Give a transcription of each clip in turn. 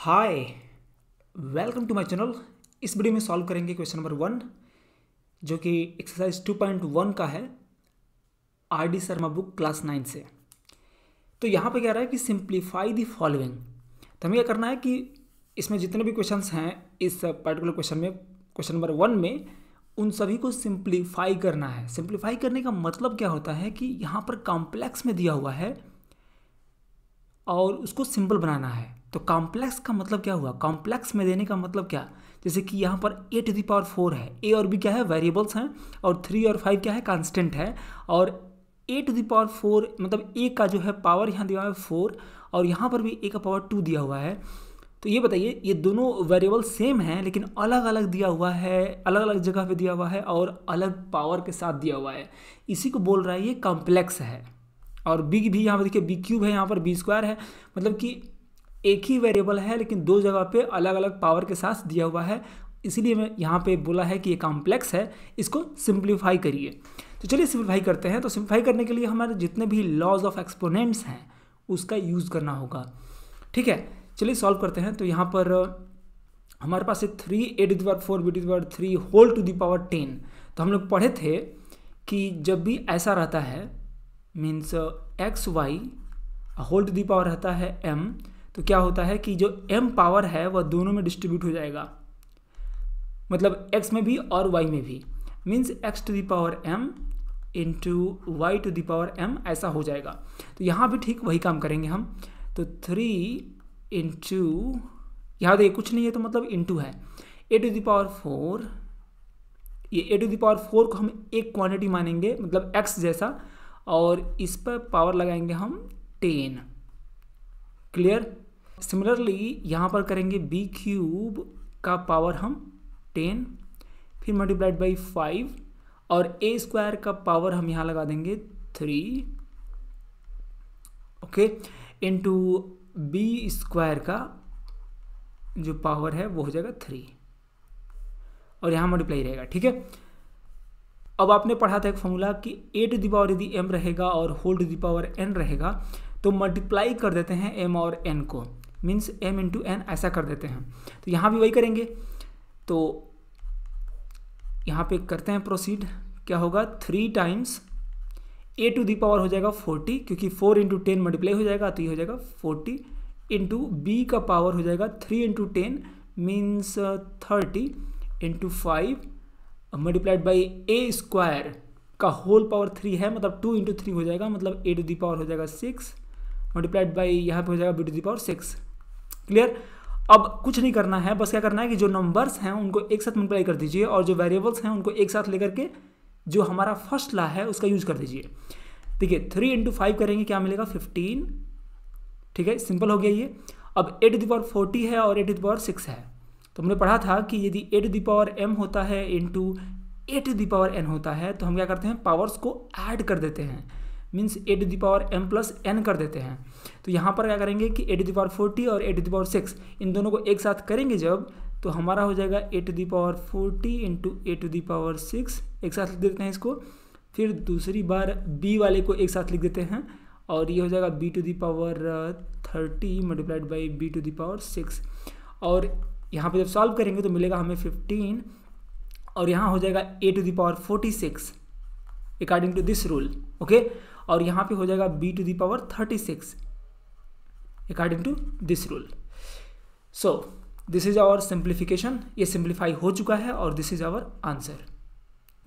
hi welcome to my channel इस video में solve करेंगे क्वेश्चन नंबर वन जो कि एक्सरसाइज टू पॉइंट वन का है R D Sharma book class nine से तो यहाँ पे कह रहा है कि सिंप्लीफाई दी फॉलोइंग तो हमें यह करना है कि इसमें जितने भी क्वेश्चन हैं इस पर्टिकुलर क्वेश्चन में क्वेश्चन नंबर वन में उन सभी को सिंप्लीफाई करना है सिंप्लीफाई करने का मतलब क्या होता है कि यहाँ पर कॉम्प्लेक्स में दिया हुआ है और उसको सिंपल बनाना है तो कॉम्प्लेक्स का मतलब क्या हुआ कॉम्प्लेक्स में देने का मतलब क्या जैसे कि यहाँ पर A to the power four है ए और बी क्या है वेरिएबल्स हैं और थ्री और फाइव क्या है कांस्टेंट है और A to the power four मतलब ए का जो है पावर यहाँ दिया हुआ है फोर और यहाँ पर भी ए का पावर टू दिया हुआ है तो ये बताइए ये दोनों वेरिएबल सेम हैं लेकिन अलग अलग दिया हुआ है अलग अलग जगह पे दिया हुआ है और अलग पावर के साथ दिया हुआ है इसी को बोल रहा है ये कॉम्प्लेक्स है और बी भी यहाँ पर देखिए बी क्यूब है यहाँ पर बी स्क्वायर है मतलब कि एक ही वेरिएबल है लेकिन दो जगह पे अलग अलग पावर के साथ दिया हुआ है इसीलिए मैं यहाँ पे बोला है कि ये कॉम्प्लेक्स है इसको सिंप्लीफाई करिए तो चलिए सिंप्लीफाई करते हैं तो सिंप्लीफाई करने के लिए हमारे जितने भी लॉज ऑफ एक्सपोनेंट्स हैं उसका यूज़ करना होगा ठीक है चलिए सॉल्व करते हैं तो यहाँ पर हमारे पास है थ्री डी दर फोर बी दर three whole to the power ten तो हम लोग पढ़े थे कि जब भी ऐसा रहता है means X Y whole to the power रहता है एम तो क्या होता है कि जो एम पावर है वह दोनों में डिस्ट्रीब्यूट हो जाएगा मतलब एक्स में भी और वाई में भी means X to the power M into Y to the power M ऐसा हो जाएगा तो यहाँ भी ठीक वही काम करेंगे हम तो थ्री इंटू यहाँ देखिए कुछ नहीं है तो मतलब इंटू है ए टू दावर फोर ये ए टू दावर फोर को हम एक क्वांटिटी मानेंगे मतलब एक्स जैसा और इस पर पावर लगाएंगे हम टेन क्लियर सिमिलरली यहाँ पर करेंगे बी क्यूब का पावर हम टेन फिर मल्टीप्लाइड बाई फाइव और ए स्क्वायर का पावर हम यहाँ लगा देंगे three okay to B square का जो पावर है वो हो जाएगा थ्री और यहाँ मल्टीप्लाई रहेगा ठीक है अब आपने पढ़ा था एक फॉर्मूला कि ए टू दी पावर यदि एम रहेगा और whole to the power N रहेगा तो मल्टीप्लाई कर देते हैं एम और एन को मीन्स एम इंटू एन ऐसा कर देते हैं तो यहाँ भी वही करेंगे तो यहाँ पे करते हैं प्रोसीड क्या होगा three times A to the power हो जाएगा फोर्टी क्योंकि फोर इंटू टेन मल्टीप्लाई हो जाएगा तो ये हो जाएगा फोर्टी इंटू बी का पावर हो जाएगा three into ten means thirty into five multiplied by A square का होल पावर थ्री है मतलब टू इंटू थ्री हो जाएगा मतलब ए टू दी पावर हो जाएगा सिक्स मल्टीप्लाइड बाई यहाँ पे हो जाएगा B to the power six clear अब कुछ नहीं करना है बस क्या करना है कि जो नंबर्स हैं उनको एक साथ मल्टीप्लाई कर दीजिए और जो वेरिएबल्स हैं उनको एक साथ लेकर के जो हमारा फर्स्ट ला है उसका यूज कर दीजिए देखिए थ्री इंटू फाइव करेंगे क्या मिलेगा फिफ्टीन ठीक है सिंपल हो गया ये अब एट दी पावर फोर्टी है और एट दी पावर सिक्स है तो हमने पढ़ा था कि यदि एट दी पावर एम होता है into A to the power N होता है तो हम क्या करते हैं पावर्स को ऐड कर देते हैं means A to the power M plus N कर देते हैं तो यहाँ पर क्या करेंगे कि A to the power power forty और A to the power power six इन दोनों को एक साथ करेंगे जब तो हमारा हो जाएगा ए to the power forty into A to the power power six एक साथ लिख देते हैं इसको फिर दूसरी बार बी वाले को एक साथ लिख देते हैं और ये हो जाएगा B to the power thirty multiplied by B to the power six और यहाँ पे जब सॉल्व करेंगे तो मिलेगा हमें फिफ्टीन और यहाँ हो जाएगा ए to the power forty six according to this rule okay और यहाँ पे हो जाएगा B to the power thirty six according to this rule so this is our simplification ये सिंप्लीफाई हो चुका है और दिस इज आवर आंसर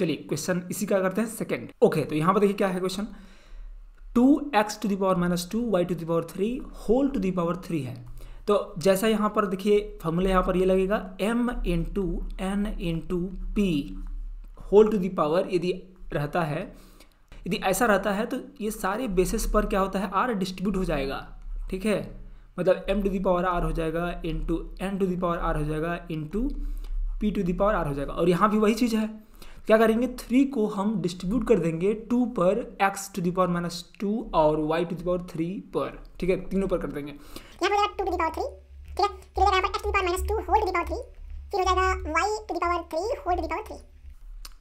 चलिए क्वेश्चन इसी का करते हैं सेकेंड ओके okay, तो यहाँ पर देखिए क्या है question two X to the power minus two Y to the power three whole to the power three है तो जैसा यहाँ पर देखिए फॉर्मूला यहाँ पर ये लगेगा m into N into P whole to the power यदि रहता है यदि ऐसा रहता है तो ये सारे बेसिस पर क्या होता है आर डिस्ट्रीब्यूट हो जाएगा ठीक है मतलब M to the power R हो जाएगा into N to the power R हो जाएगा into P to the power R हो जाएगा और यहाँ भी वही चीज़ है क्या करेंगे थ्री को हम डिस्ट्रीब्यूट कर देंगे टू पर X to the power minus two और Y to the power three पर ठीक है तीनों पर कर देंगे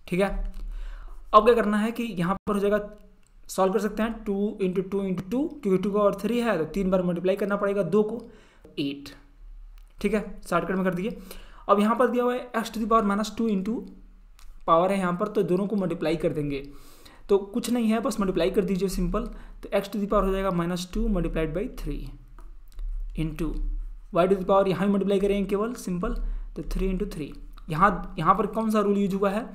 ठीक है अब क्या करना है कि यहाँ पर हो जाएगा सॉल्व कर सकते हैं two into two into two क्योंकि टू का और थ्री है तो तीन बार मल्टीप्लाई करना पड़ेगा दो को एट ठीक है शॉर्टकट में कर दिए अब यहाँ पर दिया हुआ है X to the power minus two into power है यहाँ पर तो दोनों को मल्टीप्लाई कर देंगे तो कुछ नहीं है बस मल्टीप्लाई कर दीजिए सिंपल तो एक्स टू दी पावर हो जाएगा minus two multiplied by three into Y to the power यहाँ भी मल्टीप्लाई करेंगे केवल सिंपल तो थ्री इंटू थ्री यहाँ यहाँ पर कौन सा रूल यूज हुआ है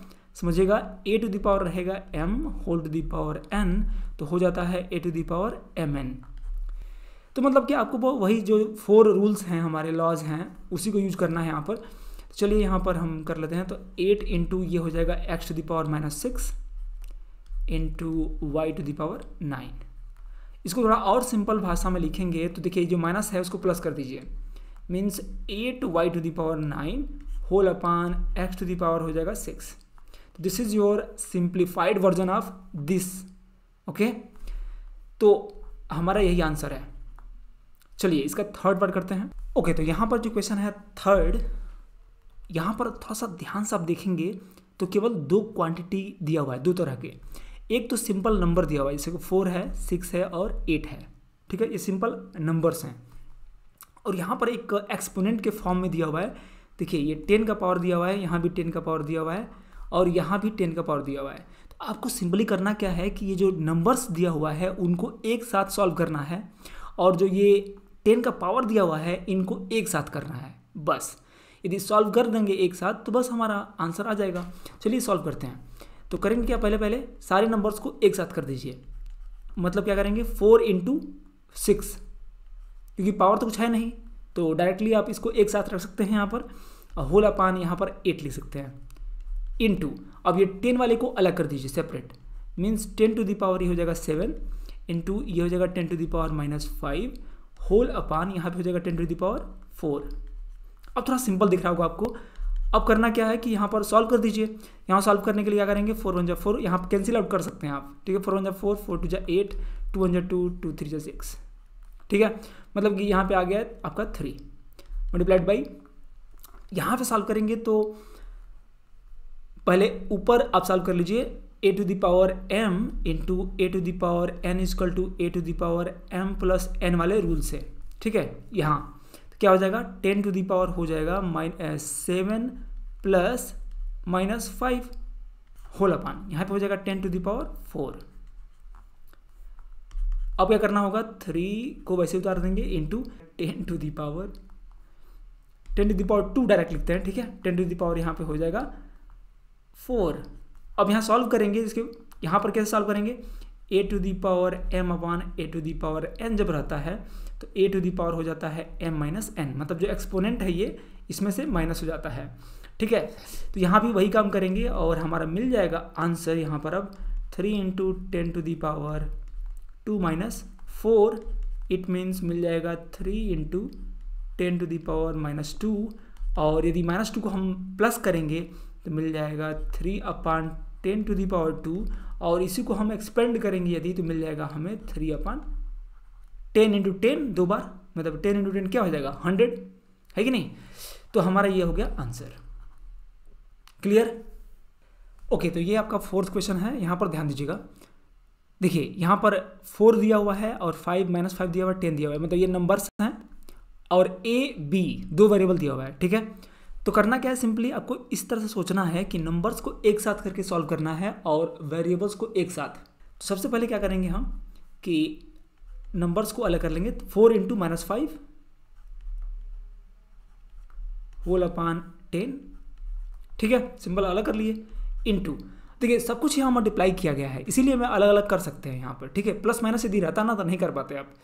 समझिएगा ए टू दी पावर रहेगा m whole to power n तो हो जाता है a to the power m n तो मतलब कि आपको वही जो फोर रूल्स हैं हमारे लॉज हैं उसी को यूज करना है यहाँ पर तो चलिए यहाँ पर हम कर लेते हैं तो एट इंटू ये हो जाएगा x to the power minus six into Y to power nine इसको थोड़ा और सिंपल भाषा में लिखेंगे तो देखिए जो माइनस है उसको प्लस कर दीजिए means eight y to power nine whole upon x to the power हो जाएगा six this is your simplified version of this okay तो हमारा यही आंसर है चलिए इसका थर्ड पार्ट करते हैं ओके okay, तो यहां पर जो क्वेश्चन है थर्ड यहां पर थोड़ा सा ध्यान से आप देखेंगे तो केवल दो क्वांटिटी दिया हुआ है दो तरह के एक तो सिंपल नंबर दिया हुआ है जैसे फोर है सिक्स है और एट है ठीक है ये सिंपल नंबर्स हैं और यहाँ पर एक एक्सपोनेंट के फॉर्म में दिया हुआ है देखिए ये टेन का पावर दिया हुआ है यहाँ भी टेन का पावर दिया हुआ है और यहाँ भी टेन का पावर दिया हुआ है तो आपको सिंपली करना क्या है कि ये जो नंबर्स दिया हुआ है उनको एक साथ सॉल्व करना है और जो ये टेन का पावर दिया हुआ है इनको एक साथ करना है बस यदि सॉल्व कर देंगे एक साथ तो बस हमारा आंसर आ जाएगा चलिए सॉल्व करते हैं तो करेंगे क्या पहले पहले सारे नंबर्स को एक साथ कर दीजिए मतलब क्या करेंगे फोर इंटू सिक्स क्योंकि पावर तो कुछ है नहीं तो डायरेक्टली आप इसको एक साथ रख सकते हैं यहाँ पर और पान यहाँ पर एट लिख सकते हैं इन टू अब ये टेन वाले को अलग कर दीजिए separate means ten to the power ये हो जाएगा सेवन टू ये हो जाएगा ten to the power minus five whole upon यहाँ पे हो जाएगा टेन टू दावर फोर अब थोड़ा सिंपल दिख रहा होगा आपको अब करना क्या है कि यहाँ पर सॉल्व कर दीजिए यहाँ सॉल्व करने के लिए क्या करेंगे फोर वन जा फोर यहाँ पर कैंसिल आउट कर सकते हैं आप ठीक है फोर वन जा फोर फोर टू जा एट टू वन जा टू टू थ्री जा सिक्स ठीक है मतलब कि यहाँ पे आ गया आपका थ्री मल्टीप्लाइड बाई यहाँ पे सॉल्व करेंगे तो पहले ऊपर आप सॉल्व कर लीजिए a to the power M into A to the power n equal to a to the power m plus n वाले रूल से ठीक है यहाँ तो क्या हो जाएगा टेन टू दावर हो जाएगा minus seven plus minus five whole upon यहाँ पे हो जाएगा टेन टू दावर फोर अब क्या करना होगा थ्री को वैसे उतार देंगे into ten to the power ten to the power two direct लिखते हैं ठीक है टेन टू दावर यहाँ पे हो जाएगा फोर अब यहाँ सॉल्व करेंगे इसके यहाँ पर कैसे सॉल्व करेंगे a to the power m upon a to the power n जब रहता है तो ए टू दी पावर हो जाता है एम माइनस एन मतलब जो एक्सपोनेंट है ये इसमें से माइनस हो जाता है ठीक है तो यहाँ भी वही काम करेंगे और हमारा मिल जाएगा आंसर यहाँ पर अब three into ten to the power two minus four it means मिल जाएगा three into ten to the power minus two और यदि माइनस टू को हम प्लस करेंगे तो मिल जाएगा three upon ten to the power two और इसी को हम एक्सपेंड करेंगे यदि तो मिल जाएगा हमें three upon ten into ten दो बार मतलब टेन इंटू टेन क्या हो जाएगा हंड्रेड है कि नहीं तो हमारा ये हो गया आंसर क्लियर ओके तो ये आपका फोर्थ क्वेश्चन है यहाँ पर ध्यान दीजिएगा देखिए यहाँ पर फोर दिया हुआ है और फाइव माइनस फाइव दिया हुआ है टेन दिया हुआ है मतलब ये नंबर्स हैं और ए बी दो वेरिएबल दिया हुआ है ठीक है तो करना क्या है सिंपली आपको इस तरह से सोचना है कि नंबर्स को एक साथ करके सॉल्व करना है और वेरिएबल्स को एक साथ तो सबसे पहले क्या करेंगे हम कि नंबर्स को अलग कर लेंगे तो four into minus five whole upon ten ठीक है सिंपल अलग कर लिए इंटू देखिए सब कुछ यहाँ मल्टीप्लाई किया गया है इसीलिए मैं अलग अलग कर सकते हैं यहाँ पर ठीक है प्लस माइनस यदि रहता ना तो नहीं कर पाते आप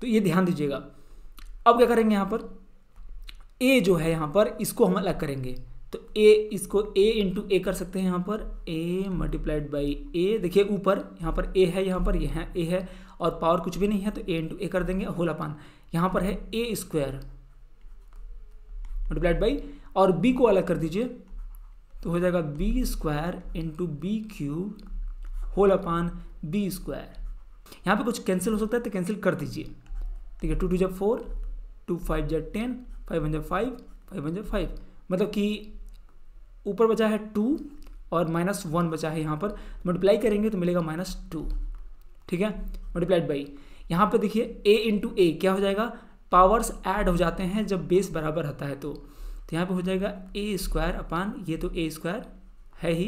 तो ये ध्यान दीजिएगा अब क्या करेंगे यहाँ पर ए जो है यहाँ पर इसको हम अलग करेंगे तो ए इसको ए इंटू ए कर सकते हैं यहाँ पर ए मल्टीप्लाइड बाई ए देखिए ऊपर यहाँ पर ए है यहाँ पर यह ए है और पावर कुछ भी नहीं है तो ए इंटू ए कर देंगे होल अपान यहाँ पर है ए स्क्वायर मल्टीप्लाइड बाई और बी को अलग कर दीजिए तो हो जाएगा b square into b cube whole upon b square यहाँ पर कुछ कैंसिल हो सकता है तो कैंसिल कर दीजिए ठीक है टू टू जब फोर टू फाइव जब ten five five five five मतलब कि ऊपर बचा है टू और माइनस वन बचा है यहाँ पर मल्टीप्लाई करेंगे तो मिलेगा माइनस टू ठीक है मल्टीप्लाइड बाई यहाँ पर देखिए ए इंटू ए क्या हो जाएगा पावर्स ऐड हो जाते हैं जब बेस बराबर रहता है तो तो यहाँ पे हो जाएगा ए स्क्वायर अपान ये तो ए स्क्वायर है ही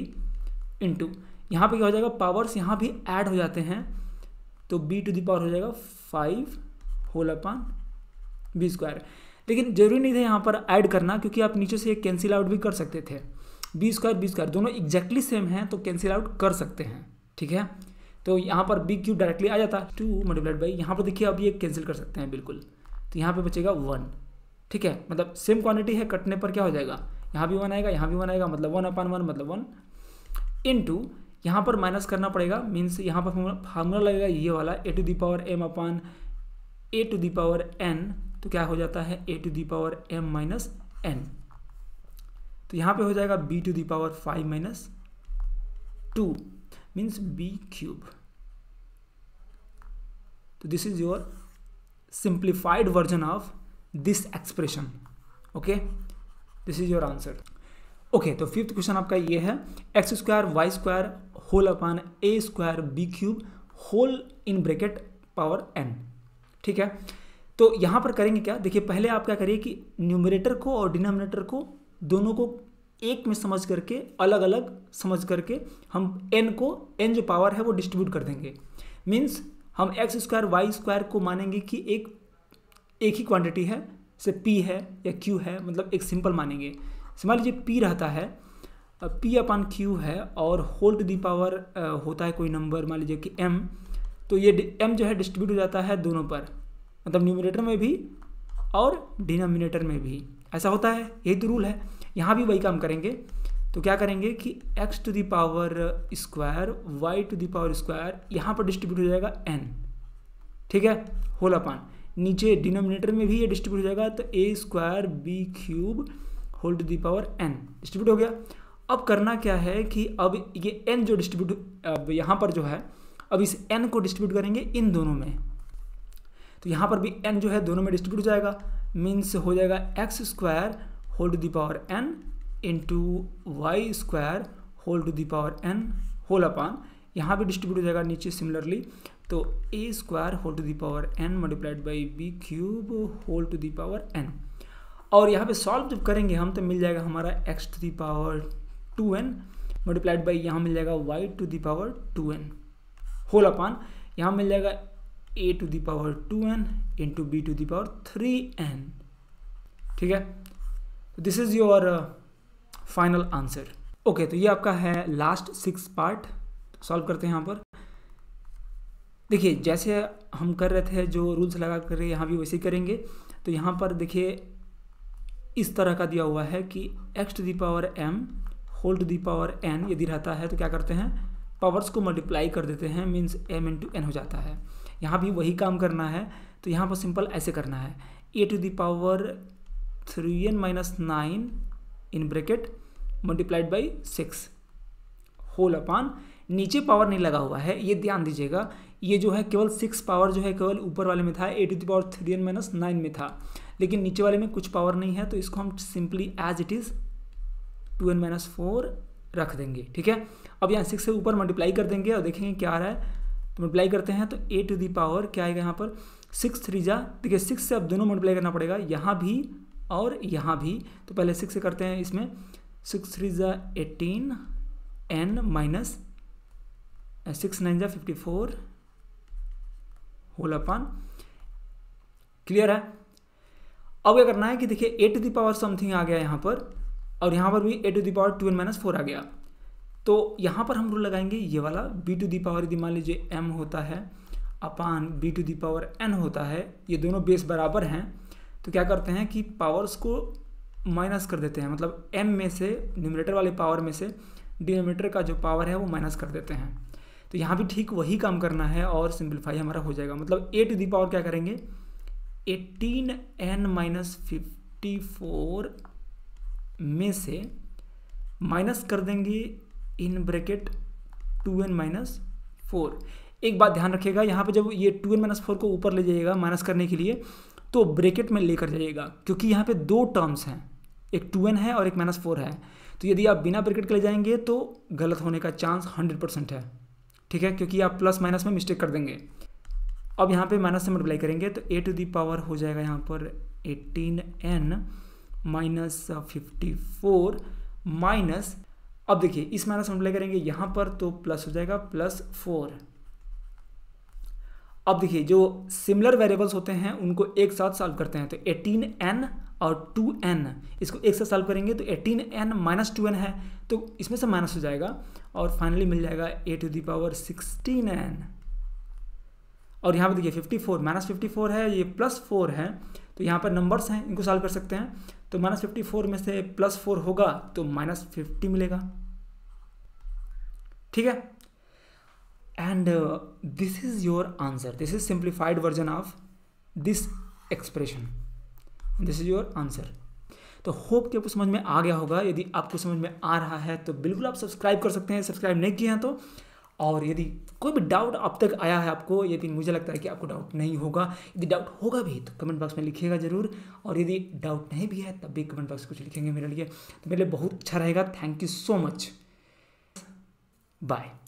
इंटू यहाँ पे क्या हो जाएगा पावर्स यहाँ भी ऐड हो जाते हैं तो बी टू दावर हो जाएगा five whole upon b square लेकिन जरूरी नहीं था यहाँ पर ऐड करना क्योंकि आप नीचे से कैंसिल आउट भी कर सकते थे बी स्क्वायर बी स्क्वायर दोनों एग्जैक्टली सेम है तो कैंसिल आउट कर सकते हैं ठीक है तो यहाँ पर बी क्यूब डायरेक्टली आ जाता टू मल्टीप्लाइड बाई यहाँ पर देखिए आप ये कैंसिल कर सकते हैं बिल्कुल तो यहाँ पर बचेगा वन ठीक है मतलब सेम क्वांटिटी है कटने पर क्या हो जाएगा यहाँ भी वन आएगा यहाँ भी वन आएगा मतलब वन अपान वन मतलब वन इन टू यहाँ पर माइनस करना पड़ेगा मीन्स यहाँ पर फार्मूला लगेगा ये वाला a to the power m upon a to the power n तो क्या हो जाता है a to the power m minus n तो यहाँ पे हो जाएगा B to the power five minus two means b cube तो this is your simplified version of this expression okay this is your answer okay तो fifth question आपका ये है x square y square whole upon A square b cube whole in bracket power n ठीक है तो यहाँ पर करेंगे क्या देखिए पहले आप क्या करिए कि न्यूमिनेटर को और डिनोमिनेटर को दोनों को एक में समझ करके अलग अलग समझ करके हम एन को एन जो पावर है वो डिस्ट्रीब्यूट कर देंगे मीन्स हम एक्स स्क्वायर वाई स्क्वायर को मानेंगे कि एक एक ही क्वांटिटी है जैसे पी है या क्यू है मतलब एक सिंपल मानेंगे मान लीजिए पी रहता है पी अपन क्यू है और होल टू दी पावर होता है कोई नंबर मान लीजिए कि एम तो ये एम जो है डिस्ट्रीब्यूट हो जाता है दोनों पर मतलब न्यूमिनेटर में भी और डिनोमिनेटर में भी ऐसा होता है यही तो रूल है यहाँ भी वही काम करेंगे तो क्या करेंगे कि x to the power square y to power square यहाँ पर डिस्ट्रीब्यूट हो जाएगा n ठीक है होल अपान नीचे डिनोमिनेटर में भी ये डिस्ट्रीब्यूट हो जाएगा तो a square b cube whole to power n distribute हो गया अब करना क्या है कि अब ये n जो डिस्ट्रीब्यूट अब यहाँ पर जो है अब इस n को डिस्ट्रीब्यूट करेंगे इन दोनों में तो यहाँ पर भी एन जो है दोनों में डिस्ट्रीब्यूट हो जाएगा मीन्स हो जाएगा x square whole to the power n into y square whole to the power n whole upon यहाँ भी डिस्ट्रीब्यूट हो जाएगा नीचे सिमिलरली तो a square whole to the power n multiplied by b cube whole to the power n और यहाँ पे solve जब करेंगे हम तो मिल जाएगा हमारा x to the power two n multiplied by यहाँ मिल जाएगा y to the power two n whole upon यहाँ मिल जाएगा ए to the power two n into b to the power three n ठीक है this is your final answer okay तो ये आपका है लास्ट सिक्स पार्ट सॉल्व करते हैं यहाँ पर देखिए जैसे हम कर रहे थे जो रूल्स लगा कर रहे यहाँ भी वैसे ही करेंगे तो यहाँ पर देखिए इस तरह का दिया हुआ है कि x to the power m whole the power n यदि रहता है तो क्या करते हैं पावर्स को मल्टीप्लाई कर देते हैं मीन्स एम टू एन हो जाता है यहाँ भी वही काम करना है तो यहाँ पर सिंपल ऐसे करना है a to the power three n minus nine in bracket multiplied by six whole upon नीचे पावर नहीं लगा हुआ है ये ध्यान दीजिएगा ये जो है केवल सिक्स पावर जो है केवल ऊपर वाले में था a to the power three n minus nine में था लेकिन नीचे वाले में कुछ पावर नहीं है तो इसको हम simply as it is two n minus four रख देंगे ठीक है अब यहाँ सिक्स से ऊपर मल्टीप्लाई कर देंगे और देखेंगे क्या आ रहा है तो मल्टीप्लाई करते हैं तो ए टू दी पावर क्या आएगा यहाँ पर सिक्स थ्री जा देखिए सिक्स से अब दोनों मल्टीप्लाई करना पड़ेगा यहाँ भी और यहाँ भी तो पहले सिक्स से करते हैं इसमें सिक्स थ्री ज़ा eighteen n minus six nine ज़ा fifty four whole upon clear है अब क्या करना है कि देखिए a to the power something आ गया यहाँ पर और यहाँ पर भी a to the power two n minus four आ गया तो यहाँ पर हम रूल लगाएंगे ये वाला बी टू दी पावर यदि मान लीजिए एम होता है upon b to the power N होता है ये दोनों बेस बराबर हैं तो क्या करते हैं कि पावर्स को माइनस कर देते हैं मतलब एम में से न्यूमिनेटर वाले पावर में से डिनोमीटर का जो पावर है वो माइनस कर देते हैं तो यहाँ भी ठीक वही काम करना है और सिंप्लीफाई हमारा हो जाएगा मतलब ए टू दी पावर क्या करेंगे eighteen n minus fifty four में से माइनस कर देंगे in bracket two n minus four एक बात ध्यान रखिएगा यहाँ पे जब ये टू एन माइनस फोर को ऊपर ले जाइएगा माइनस करने के लिए तो ब्रेकेट में लेकर जाइएगा क्योंकि यहाँ पे दो टर्म्स हैं एक टू एन है और एक माइनस फोर है तो यदि आप बिना ब्रेकेट के ले जाएंगे तो गलत होने का चांस हंड्रेड परसेंट है ठीक है क्योंकि आप प्लस माइनस में मिस्टेक कर देंगे अब यहाँ पर माइनस से मल्टीप्लाई करेंगे तो ए टू दी पावर हो जाएगा यहाँ पर eighteen n minus fifty four minus अब देखिए इस माइनस मल्टीप्लाई करेंगे यहां पर तो प्लस हो जाएगा प्लस फोर अब देखिए जो सिमिलर वेरिएबल्स होते हैं उनको एक साथ सॉल्व करते हैं तो एटीन एन और टू एन इसको एक साथ सॉल्व करेंगे तो eighteen n minus two n है तो इसमें से माइनस हो जाएगा और फाइनली मिल जाएगा ए to the power sixteen n और यहाँ पर देखिए fifty four minus fifty four है ये प्लस फोर है तो यहाँ पर नंबर्स हैं इनको सॉल्व कर सकते हैं तो माइनस फिफ्टी फोर में से प्लस फोर होगा तो माइनस फिफ्टी मिलेगा ठीक है and this is your answer this is simplified version of this expression this is your answer तो होप कि आपको समझ में आ गया होगा यदि आपको समझ में आ रहा है तो बिल्कुल आप सब्सक्राइब कर सकते हैं सब्सक्राइब नहीं किया तो और यदि कोई भी डाउट अब तक आया है आपको यदि मुझे लगता है कि आपको डाउट नहीं होगा यदि डाउट होगा भी तो कमेंट बॉक्स में लिखिएगा ज़रूर और यदि डाउट नहीं भी है तब भी कमेंट बॉक्स कुछ लिखेंगे मेरे लिए तो मेरे लिए बहुत अच्छा रहेगा thank you so much bye